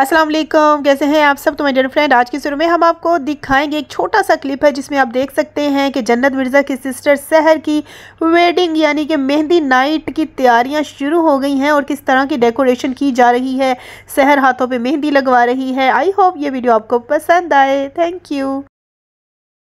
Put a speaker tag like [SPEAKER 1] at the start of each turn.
[SPEAKER 1] अस्सलाम वालेकुम कैसे हैं आप सब तो मेरे फ्रेंड आज की शुरू में हम आपको दिखाएंगे एक छोटा सा क्लिप है जिसमें आप देख सकते हैं कि जन्नत मिर्ज़ा की सिस्टर सहर की वेडिंग यानी कि मेहंदी नाइट की तैयारियां शुरू हो गई हैं और किस तरह की डेकोरेशन की जा रही है सहर हाथों पे मेहंदी लगवा रही है आई होप ये वीडियो आपको पसंद आए थैंक यू